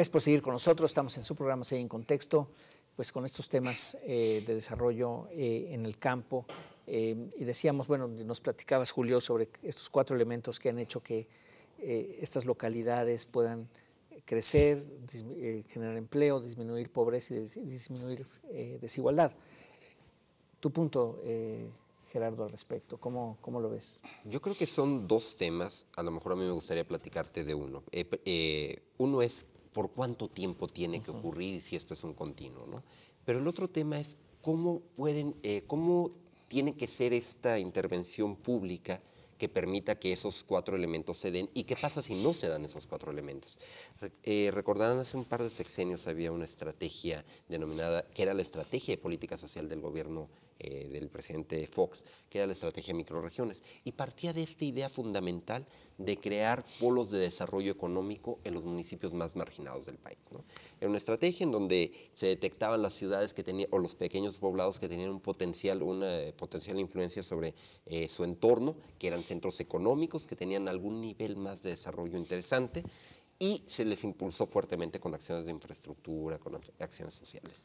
es por seguir con nosotros. Estamos en su programa Se en Contexto, pues con estos temas eh, de desarrollo eh, en el campo. Eh, y decíamos, bueno, nos platicabas, Julio, sobre estos cuatro elementos que han hecho que estas localidades puedan crecer, generar empleo, disminuir pobreza y disminuir desigualdad. Tu punto, Gerardo, al respecto, ¿Cómo, ¿cómo lo ves? Yo creo que son dos temas, a lo mejor a mí me gustaría platicarte de uno. uno es por cuánto tiempo tiene que ocurrir y si esto es un continuo. ¿no? Pero el otro tema es cómo, pueden, eh, cómo tiene que ser esta intervención pública que permita que esos cuatro elementos se den. ¿Y qué pasa si no se dan esos cuatro elementos? Eh, recordarán, hace un par de sexenios había una estrategia denominada, que era la estrategia de política social del gobierno eh, del presidente Fox, que era la estrategia de microregiones. Y partía de esta idea fundamental de crear polos de desarrollo económico en los municipios más marginados del país. Era una estrategia en donde se detectaban las ciudades que tenían, o los pequeños poblados que tenían un potencial, una potencial influencia sobre eh, su entorno, que eran centros económicos, que tenían algún nivel más de desarrollo interesante, y se les impulsó fuertemente con acciones de infraestructura, con acciones sociales.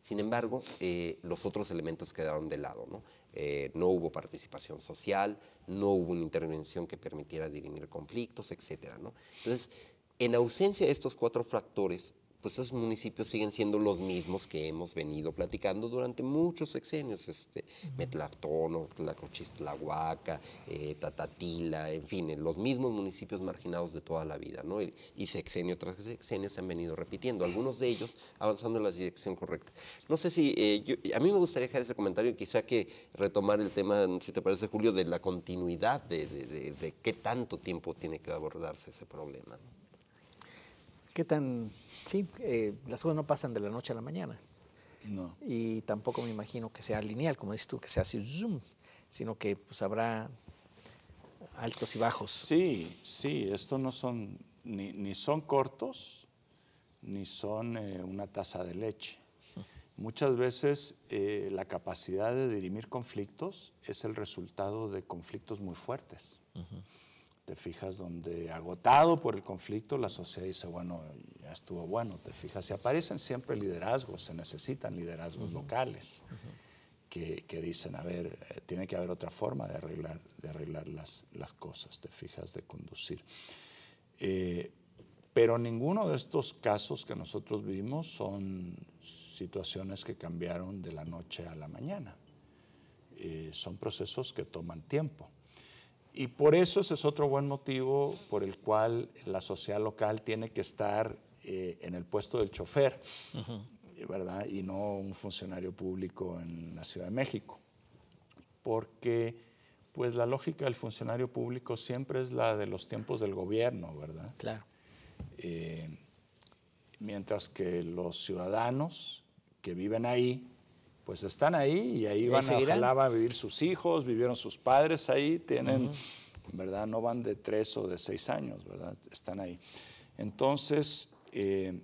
Sin embargo, eh, los otros elementos quedaron de lado. ¿no? Eh, ¿no? hubo participación social, no hubo una intervención que permitiera dirimir conflictos, etc. ¿no? Entonces, en ausencia de estos cuatro factores, pues esos municipios siguen siendo los mismos que hemos venido platicando durante muchos sexenios, este, uh Tlacochistlahuaca, eh, Tatatila, en fin, los mismos municipios marginados de toda la vida, ¿no? Y, y, sexenio tras sexenio se han venido repitiendo, algunos de ellos avanzando en la dirección correcta. No sé si, eh, a mí me gustaría dejar ese comentario, quizá que retomar el tema, si te parece, Julio, de la continuidad, de, qué tanto tiempo tiene que abordarse ese problema, ¿no? ¿Qué tan...? Sí, eh, las cosas no pasan de la noche a la mañana. No. Y tampoco me imagino que sea lineal, como dices tú, que sea así, zoom, sino que pues, habrá altos y bajos. Sí, sí, estos no son, ni, son cortos, ni son eh, una taza de leche. Muchas veces eh, la capacidad de dirimir conflictos es el resultado de conflictos muy fuertes te fijas donde agotado por el conflicto la sociedad dice, bueno, ya estuvo bueno, te fijas, y aparecen siempre liderazgos, se necesitan liderazgos locales que, dicen, a ver, eh, tiene que haber otra forma de arreglar, de arreglar las, las cosas, te fijas, de conducir. Eh, pero ninguno de estos casos que nosotros vimos son situaciones que cambiaron de la noche a la mañana. Eh, son procesos que toman tiempo. Y por eso ese es otro buen motivo por el cual la sociedad local tiene que estar eh, en el puesto del chofer, ¿verdad? Y no un funcionario público en la Ciudad de México. Porque pues la lógica del funcionario público siempre es la de los tiempos del gobierno, ¿verdad? Claro. Eh, mientras que los ciudadanos que viven ahí, pues están ahí y ahí van a a vivir sus hijos, vivieron sus padres ahí, tienen, ¿verdad? No van de tres o de seis años, ¿verdad? Están ahí. Entonces, eh,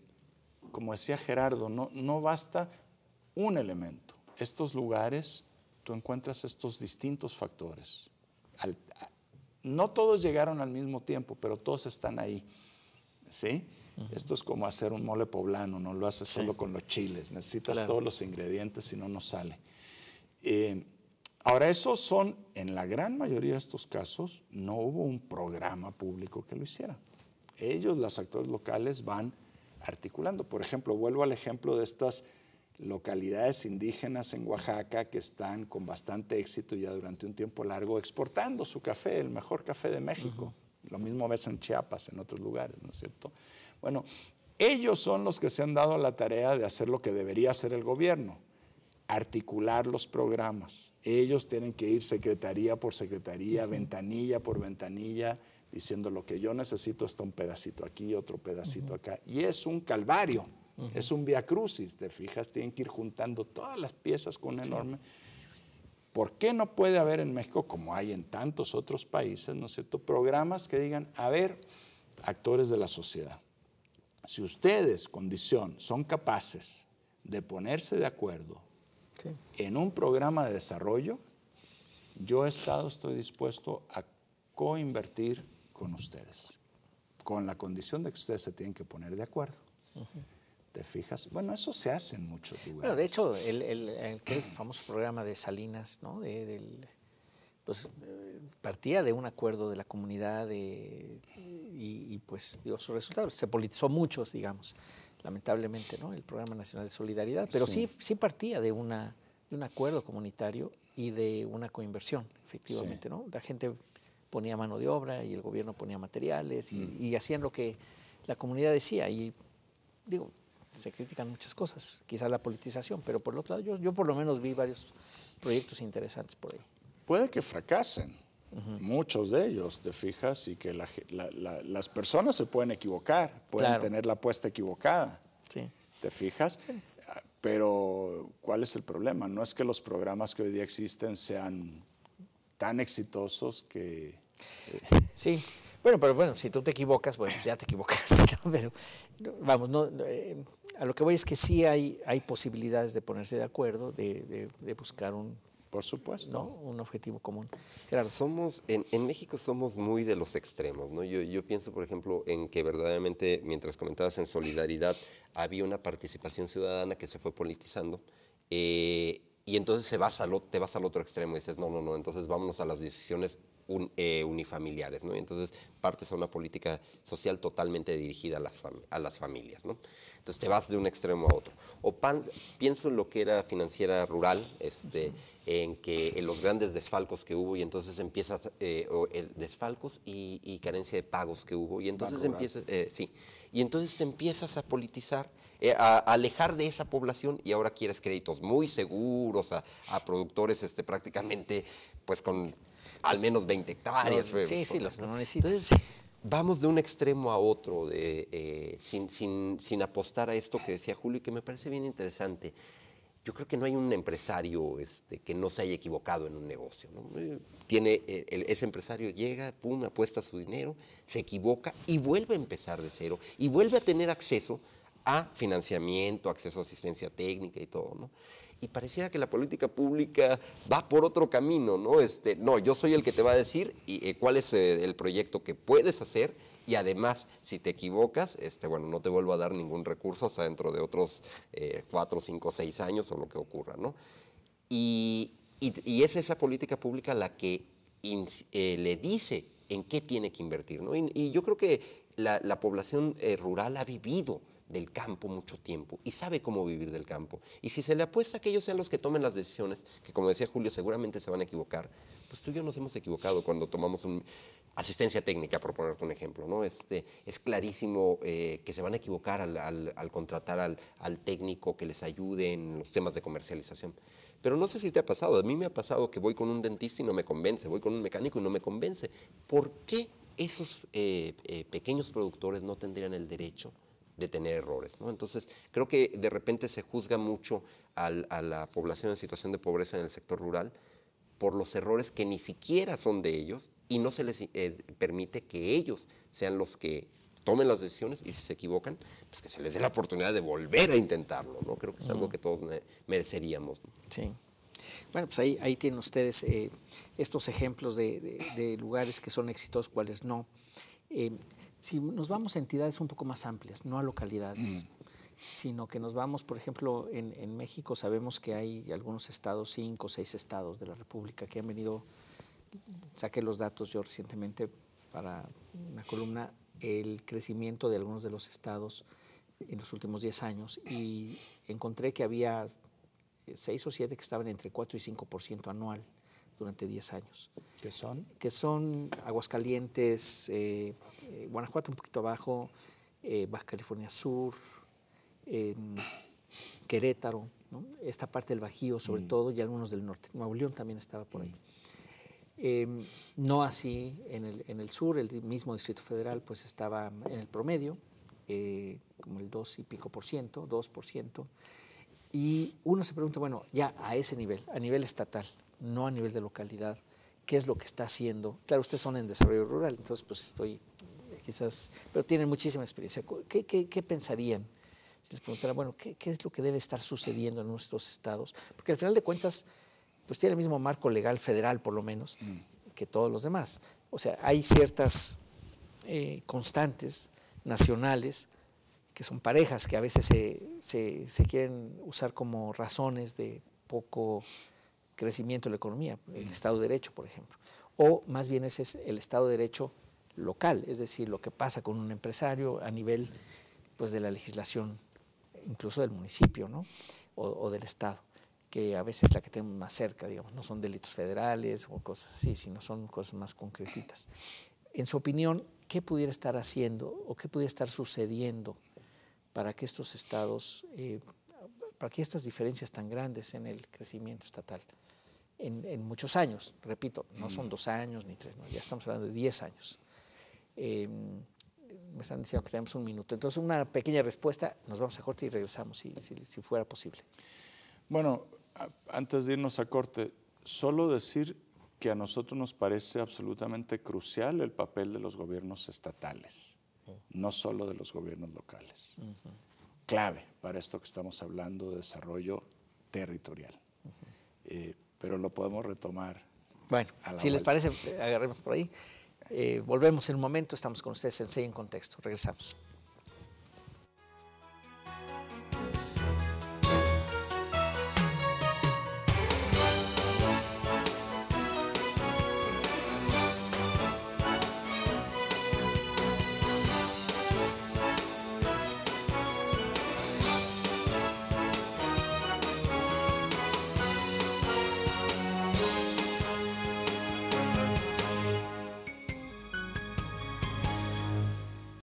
como decía Gerardo, no, basta un elemento. Estos lugares, tú encuentras estos distintos factores. no todos llegaron al mismo tiempo, pero todos están ahí. ¿sí? Esto es como hacer un mole poblano, no lo haces solo con los chiles, necesitas todos los ingredientes si no, nos sale. Eh, ahora, esos son, en la gran mayoría de estos casos, no hubo un programa público que lo hiciera. Ellos, los actores locales, van articulando. Por ejemplo, vuelvo al ejemplo de estas localidades indígenas en Oaxaca que están con bastante éxito ya durante un tiempo largo exportando su café, el mejor café de México. Lo mismo ves en Chiapas, en otros lugares, ¿no es cierto? Bueno, ellos son los que se han dado la tarea de hacer lo que debería hacer el gobierno, articular los programas. Ellos tienen que ir secretaría por secretaría, ventanilla por ventanilla, diciendo lo que yo necesito está un pedacito aquí, otro pedacito acá. Y es un calvario, es un via crucis, te fijas, tienen que ir juntando todas las piezas con un enorme... ¿Por qué no puede haber en México, como hay en tantos otros países, ¿no programas que digan, a ver, actores de la sociedad, si ustedes, condición, son capaces de ponerse de acuerdo en un programa de desarrollo, yo Estado estoy dispuesto a coinvertir con ustedes, con la condición de que ustedes se tienen que poner de acuerdo. ¿Te fijas? Bueno, eso se hace en muchos lugares. Bueno, de hecho, el, famoso programa de Salinas, ¿no? De, pues eh, partía de un acuerdo de la comunidad y, pues dio sus resultados. Se politizó muchos, digamos, lamentablemente, ¿no? El Programa Nacional de Solidaridad, pero sí, sí, partía de, una, de un acuerdo comunitario y de una coinversión, efectivamente, ¿no? La gente ponía mano de obra y el gobierno ponía materiales y, mm. y hacían lo que la comunidad decía y digo, se critican muchas cosas, quizás la politización, pero por otro lado yo, por lo menos vi varios proyectos interesantes por ahí. Puede que fracasen, muchos de ellos, te fijas, y que las personas se pueden equivocar, pueden tener la apuesta equivocada, sí. te fijas, pero ¿cuál es el problema? No es que los programas que hoy día existen sean tan exitosos que... Eh. Sí, bueno, pero bueno, si tú te equivocas, bueno, pues ya te equivocaste, pero vamos, no, eh, a lo que voy es que sí hay, hay posibilidades de ponerse de acuerdo, de, buscar un, por supuesto. Un objetivo común. Somos, en, México somos muy de los extremos, ¿no? Yo, pienso, por ejemplo, en que verdaderamente, mientras comentabas en solidaridad, había una participación ciudadana que se fue politizando. Eh, y entonces se vas al, te vas al otro extremo y dices, no, no, no, entonces vámonos a las decisiones eh, unifamiliares. ¿no? Entonces partes a una política social totalmente dirigida a, a las familias. ¿no? Entonces te vas de un extremo a otro. O pan, pienso en lo que era financiera rural, este, en que en los grandes desfalcos que hubo y entonces empiezas, eh, el desfalcos y, carencia de pagos que hubo y entonces empiezas, eh, sí, y entonces te empiezas a politizar, a, alejar de esa población y ahora quieres créditos muy seguros a, productores este, prácticamente pues con al menos 20 hectáreas. sí, sí, los Entonces, vamos de un extremo a otro, de, eh, sin, apostar a esto que decía Julio y que me parece bien interesante. Yo creo que no hay un empresario este, que no se haya equivocado en un negocio. Eh, tiene, eh, ese empresario llega, pum, apuesta su dinero, se equivoca y vuelve a empezar de cero y vuelve a tener acceso a financiamiento, acceso a asistencia técnica y todo. ¿no? y pareciera que la política pública va por otro camino, ¿no? Este, no, yo soy el que te va a decir y, eh, cuál es eh, el proyecto que puedes hacer y además, si te equivocas, este, bueno, no te vuelvo a dar ningún recurso hasta dentro de otros eh, cuatro, cinco, seis años o lo que ocurra, ¿no? Y, es esa política pública la que le dice en qué tiene que invertir, ¿no? Y, yo creo que la, población rural ha vivido del campo mucho tiempo y sabe cómo vivir del campo. Y si se le apuesta a que ellos sean los que tomen las decisiones, que como decía Julio, seguramente se van a equivocar, pues tú y yo nos hemos equivocado cuando tomamos un, asistencia técnica, por proponerte un ejemplo, ¿no? Este, es clarísimo eh, que se van a equivocar al, contratar al, técnico que les ayude en los temas de comercialización. Pero no sé si te ha pasado, a mí me ha pasado que voy con un dentista y no me convence, voy con un mecánico y no me convence. ¿Por qué esos eh, eh, pequeños productores no tendrían el derecho de tener errores. ¿no? Entonces, creo que de repente se juzga mucho a la población en situación de pobreza en el sector rural por los errores que ni siquiera son de ellos y no se les eh, permite que ellos sean los que tomen las decisiones y si se equivocan, pues que se les dé la oportunidad de volver a intentarlo. ¿no? Creo que es algo que todos mereceríamos. Sí. Bueno, pues ahí, ahí tienen ustedes eh, estos ejemplos de, de, lugares que son exitosos, cuáles no. Eh, si nos vamos a entidades un poco más amplias, no a localidades, sino que nos vamos, por ejemplo, en, en, México sabemos que hay algunos estados, cinco o seis estados de la República que han venido, saqué los datos yo recientemente para una columna, el crecimiento de algunos de los estados en los últimos 10 años y encontré que había seis o siete que estaban entre 4 y 5% anual durante 10 años. ¿Qué son? Que son Aguascalientes, eh, eh, Guanajuato un poquito abajo, eh, Baja California Sur, Querétaro, esta parte del Bajío sobre mm. todo y algunos del norte. Nuevo León también estaba por ahí. Mm. Em, no así en el, en el, sur, el mismo Distrito Federal pues estaba en el promedio, como el 2 y pico por ciento, 2 por ciento. Y uno se pregunta, bueno, ya a ese nivel, a nivel estatal, no a nivel de localidad, qué es lo que está haciendo. Claro, ustedes son en desarrollo rural, entonces pues estoy quizás, pero tienen muchísima experiencia. ¿Qué, pensarían si les preguntara, bueno, ¿qué, es lo que debe estar sucediendo en nuestros estados? Porque al final de cuentas, pues tiene el mismo marco legal federal, por lo menos, mm. que todos los demás. O sea, hay ciertas eh, constantes nacionales que son parejas que a veces se, se quieren usar como razones de poco crecimiento de la economía, el Estado de Derecho, por ejemplo. O más bien ese es el Estado de Derecho local, es decir, lo que pasa con un empresario a nivel pues, de la legislación, incluso del municipio ¿no? o, del Estado que a veces es la que tenemos más cerca, digamos, no son delitos federales o cosas así, sino son cosas más concretitas. En su opinión, ¿qué pudiera estar haciendo o qué pudiera estar sucediendo para que estos estados, eh, para que estas diferencias tan grandes en el crecimiento estatal en, muchos años. Repito, no mm. son dos años ni tres, ya estamos hablando de diez años. Em, me están diciendo que tenemos un minuto. Entonces, una pequeña respuesta, nos vamos a corte y regresamos si, fuera posible. Bueno, antes de irnos a corte, solo decir que a nosotros nos parece absolutamente crucial el papel de los gobiernos estatales, mm. no solo de los gobiernos locales. Clave para esto que estamos hablando de desarrollo territorial pero lo podemos retomar. Bueno, si les parece, agarremos por ahí. Eh, volvemos en un momento, estamos con ustedes en en Contexto. Regresamos.